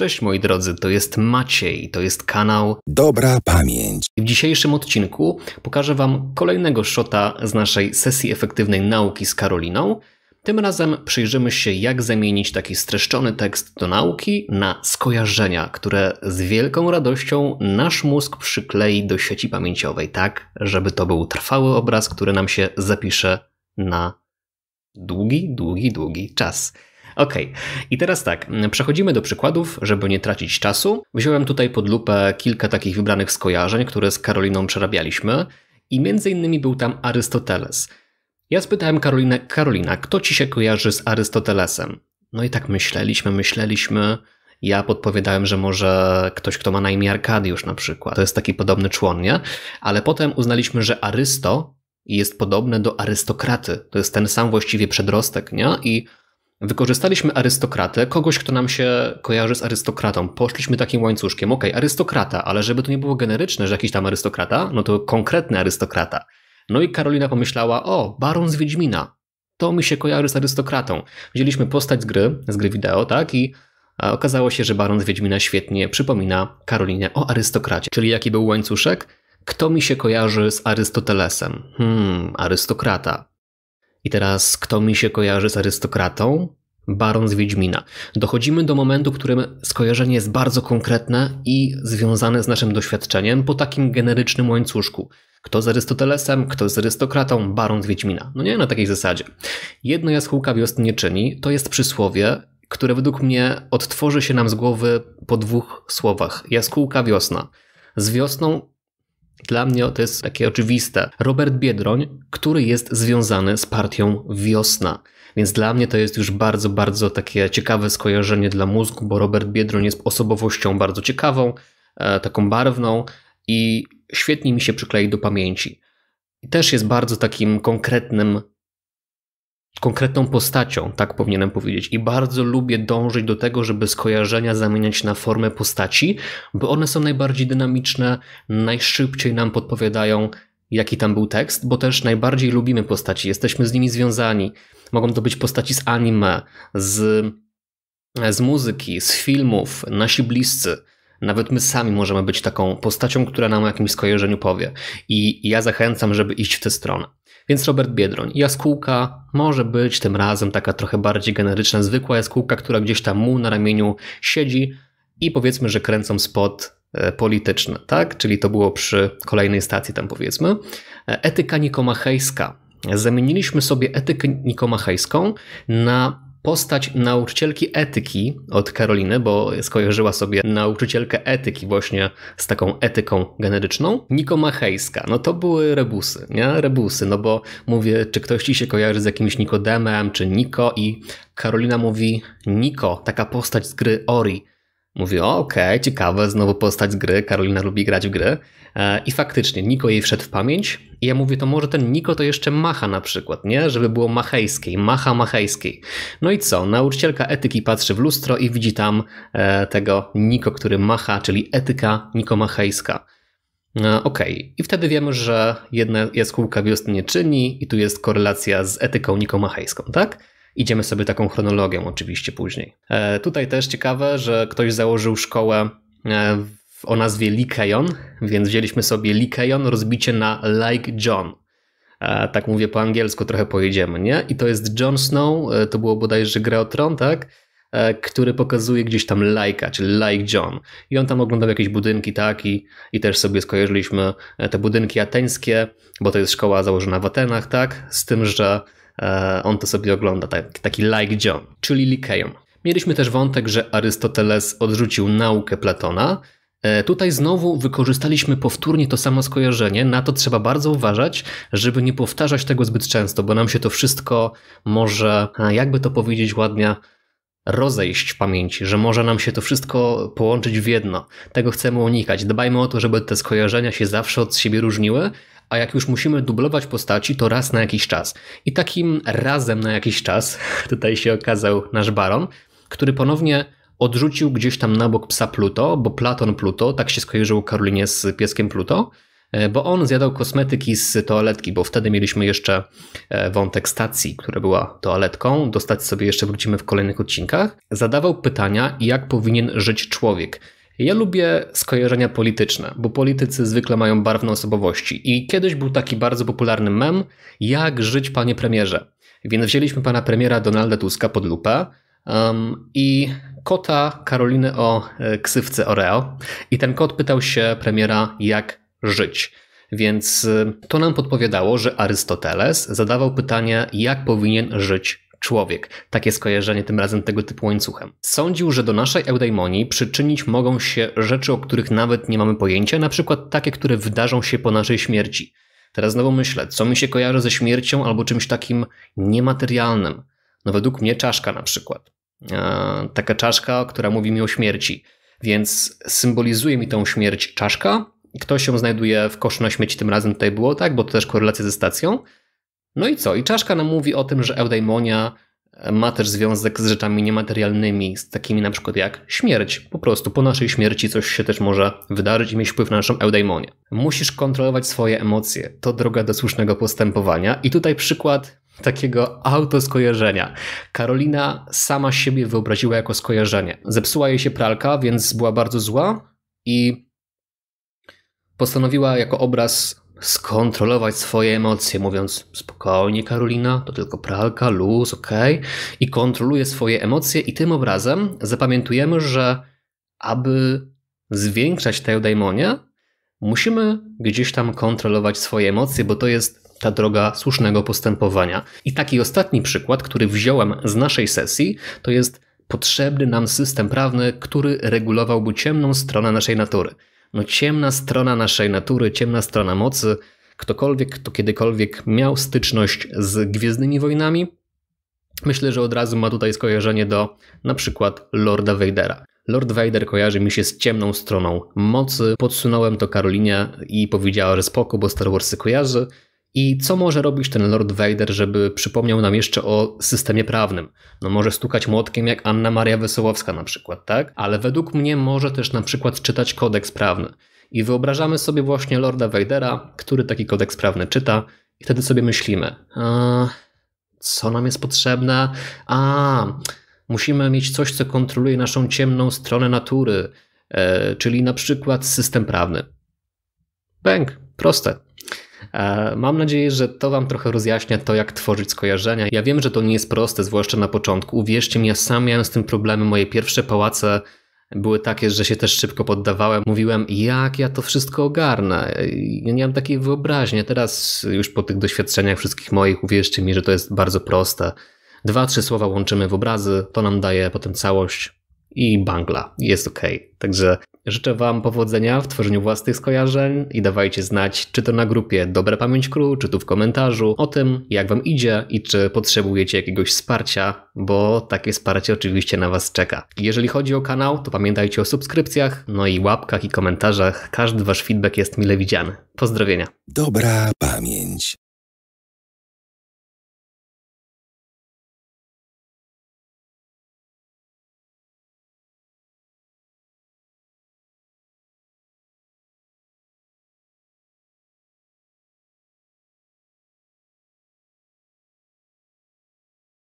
Cześć moi drodzy, to jest Maciej, to jest kanał Dobra Pamięć. W dzisiejszym odcinku pokażę Wam kolejnego shota z naszej sesji efektywnej nauki z Karoliną. Tym razem przyjrzymy się, jak zamienić taki streszczony tekst do nauki na skojarzenia, które z wielką radością nasz mózg przyklei do sieci pamięciowej, tak, żeby to był trwały obraz, który nam się zapisze na długi, długi, długi czas. OK. I teraz tak, przechodzimy do przykładów, żeby nie tracić czasu. Wziąłem tutaj pod lupę kilka takich wybranych skojarzeń, które z Karoliną przerabialiśmy i między innymi był tam Arystoteles. Ja spytałem Karolinę, Karolina, kto ci się kojarzy z Arystotelesem? No i tak myśleliśmy, myśleliśmy. Ja podpowiadałem, że może ktoś, kto ma na imię Arkadiusz na przykład. To jest taki podobny człon, nie? Ale potem uznaliśmy, że Arysto jest podobne do arystokraty. To jest ten sam właściwie przedrostek, nie? I Wykorzystaliśmy arystokratę, kogoś, kto nam się kojarzy z arystokratą. Poszliśmy takim łańcuszkiem. Okej, okay, arystokrata, ale żeby to nie było generyczne, że jakiś tam arystokrata, no to konkretny arystokrata. No i Karolina pomyślała, o, baron z Wiedźmina. To mi się kojarzy z arystokratą. Wzięliśmy postać z gry, z gry wideo, tak? I e, okazało się, że baron z Wiedźmina świetnie przypomina Karolinę o arystokracie. Czyli jaki był łańcuszek? Kto mi się kojarzy z Arystotelesem? Hmm, arystokrata. I teraz kto mi się kojarzy z arystokratą? Baron z Wiedźmina. Dochodzimy do momentu, w którym skojarzenie jest bardzo konkretne i związane z naszym doświadczeniem po takim generycznym łańcuszku. Kto z Arystotelesem, kto z arystokratą, baron z Wiedźmina. No nie na takiej zasadzie. Jedno jaskółka wiosny nie czyni, to jest przysłowie, które według mnie odtworzy się nam z głowy po dwóch słowach. Jaskółka wiosna. Z wiosną dla mnie to jest takie oczywiste. Robert Biedroń, który jest związany z partią Wiosna. Więc dla mnie to jest już bardzo, bardzo takie ciekawe skojarzenie dla mózgu, bo Robert Biedroń jest osobowością bardzo ciekawą, e, taką barwną i świetnie mi się przyklei do pamięci. I też jest bardzo takim konkretnym konkretną postacią, tak powinienem powiedzieć. I bardzo lubię dążyć do tego, żeby skojarzenia zamieniać na formę postaci, bo one są najbardziej dynamiczne, najszybciej nam podpowiadają, jaki tam był tekst, bo też najbardziej lubimy postaci, jesteśmy z nimi związani. Mogą to być postaci z anime, z, z muzyki, z filmów, nasi bliscy. Nawet my sami możemy być taką postacią, która nam o jakimś skojarzeniu powie. I ja zachęcam, żeby iść w tę stronę. Więc Robert Biedroń. Jaskółka może być tym razem taka trochę bardziej generyczna, zwykła jaskółka, która gdzieś tam mu na ramieniu siedzi i powiedzmy, że kręcą spot e, polityczny, tak? Czyli to było przy kolejnej stacji tam powiedzmy. E, etyka nikomachejska. Zamieniliśmy sobie etykę nikomachejską na postać nauczycielki etyki od Karoliny, bo skojarzyła sobie nauczycielkę etyki właśnie z taką etyką generyczną, Nikomachejska. No to były rebusy, nie? Rebusy, no bo mówię, czy ktoś ci się kojarzy z jakimś Nikodemem, czy Niko i Karolina mówi Niko, taka postać z gry Ori. Mówię, okej, okay, ciekawe, znowu postać z gry, Karolina lubi grać w gry. E, I faktycznie, Niko jej wszedł w pamięć i ja mówię, to może ten Niko to jeszcze macha na przykład, nie? Żeby było machejskiej, macha machejskiej. No i co? Nauczycielka etyki patrzy w lustro i widzi tam e, tego Niko, który macha, czyli etyka nikomachejska. E, okej, okay. i wtedy wiemy, że jedna jaskółka wiosny nie czyni i tu jest korelacja z etyką nikomachejską, tak? Idziemy sobie taką chronologią oczywiście później. E, tutaj też ciekawe, że ktoś założył szkołę e, o nazwie Likajon, więc wzięliśmy sobie Likajon rozbicie na Like John. E, tak mówię po angielsku, trochę pojedziemy, nie? I to jest Jon Snow, to było bodajże gra o Tron, tak? który pokazuje gdzieś tam lajka, czyli like John. I on tam oglądał jakieś budynki, tak, i, i też sobie skojarzyliśmy te budynki ateńskie, bo to jest szkoła założona w Atenach, tak, z tym, że E, on to sobie ogląda, tak, taki like John, czyli Likeum. Mieliśmy też wątek, że Arystoteles odrzucił naukę Platona. E, tutaj znowu wykorzystaliśmy powtórnie to samo skojarzenie. Na to trzeba bardzo uważać, żeby nie powtarzać tego zbyt często, bo nam się to wszystko może, jakby to powiedzieć ładnie, rozejść w pamięci, że może nam się to wszystko połączyć w jedno. Tego chcemy unikać. Dbajmy o to, żeby te skojarzenia się zawsze od siebie różniły, a jak już musimy dublować postaci, to raz na jakiś czas. I takim razem na jakiś czas tutaj się okazał nasz baron, który ponownie odrzucił gdzieś tam na bok psa Pluto, bo Platon Pluto, tak się skojarzył Karolinie z pieskiem Pluto, e, bo on zjadał kosmetyki z toaletki, bo wtedy mieliśmy jeszcze e, wątek stacji, która była toaletką. dostać sobie jeszcze wrócimy w kolejnych odcinkach. Zadawał pytania, jak powinien żyć człowiek. Ja lubię skojarzenia polityczne, bo politycy zwykle mają barwne osobowości. I kiedyś był taki bardzo popularny mem, jak żyć panie premierze. Więc wzięliśmy pana premiera Donalda Tuska pod lupę um, i kota Karoliny o e, ksywce Oreo. I ten kot pytał się premiera, jak żyć. Więc e, to nam podpowiadało, że Arystoteles zadawał pytanie, jak powinien żyć człowiek. Takie skojarzenie tym razem tego typu łańcuchem. Sądził, że do naszej eudaimonii przyczynić mogą się rzeczy, o których nawet nie mamy pojęcia, na przykład takie, które wydarzą się po naszej śmierci. Teraz znowu myślę, co mi się kojarzy ze śmiercią albo czymś takim niematerialnym. No według mnie czaszka na przykład. Eee, taka czaszka, która mówi mi o śmierci. Więc symbolizuje mi tą śmierć czaszka. Ktoś się znajduje w koszu na śmieci, tym razem tutaj było tak, bo to też korelacja ze stacją. No i co? I czaszka nam mówi o tym, że eudaimonia e, ma też związek z rzeczami niematerialnymi, z takimi na przykład jak śmierć. Po prostu po naszej śmierci coś się też może wydarzyć i mieć wpływ na naszą eudaimonię. Musisz kontrolować swoje emocje. To droga do słusznego postępowania. I tutaj przykład takiego autoskojarzenia. Karolina sama siebie wyobraziła jako skojarzenie. Zepsuła jej się pralka, więc była bardzo zła i postanowiła jako obraz skontrolować swoje emocje, mówiąc spokojnie Karolina, to tylko pralka, luz, ok. I kontroluje swoje emocje i tym obrazem zapamiętujemy, że aby zwiększać tę daimonię, musimy gdzieś tam kontrolować swoje emocje, bo to jest ta droga słusznego postępowania. I taki ostatni przykład, który wziąłem z naszej sesji, to jest potrzebny nam system prawny, który regulowałby ciemną stronę naszej natury no, ciemna strona naszej natury, ciemna strona mocy. Ktokolwiek, kto kiedykolwiek miał styczność z Gwiezdnymi Wojnami, myślę, że od razu ma tutaj skojarzenie do na przykład Lorda Vadera. Lord Vader kojarzy mi się z ciemną stroną mocy. Podsunąłem to Karolinie i powiedziała, że spoko, bo Star Warsy kojarzy. I co może robić ten Lord Vader, żeby przypomniał nam jeszcze o systemie prawnym? No może stukać młotkiem jak Anna Maria Wesołowska na przykład, tak? Ale według mnie może też na przykład czytać kodeks prawny. I wyobrażamy sobie właśnie Lorda Vadera, który taki kodeks prawny czyta i wtedy sobie myślimy, a, co nam jest potrzebne? A, musimy mieć coś, co kontroluje naszą ciemną stronę natury, e, czyli na przykład system prawny. Bęk, proste. E, mam nadzieję, że to Wam trochę rozjaśnia to, jak tworzyć skojarzenia. Ja wiem, że to nie jest proste, zwłaszcza na początku. Uwierzcie mi, ja sam miałem z tym problemy. Moje pierwsze pałace były takie, że się też szybko poddawałem. Mówiłem, jak ja to wszystko ogarnę. Ja nie mam takiej wyobraźni. Teraz już po tych doświadczeniach wszystkich moich, uwierzcie mi, że to jest bardzo proste. Dwa, trzy słowa łączymy w obrazy, to nam daje potem całość i bangla. Jest ok. Także życzę Wam powodzenia w tworzeniu własnych skojarzeń i dawajcie znać, czy to na grupie Dobra Pamięć Król, czy tu w komentarzu, o tym, jak Wam idzie i czy potrzebujecie jakiegoś wsparcia, bo takie wsparcie oczywiście na Was czeka. Jeżeli chodzi o kanał, to pamiętajcie o subskrypcjach, no i łapkach i komentarzach. Każdy Wasz feedback jest mile widziany. Pozdrowienia. Dobra pamięć.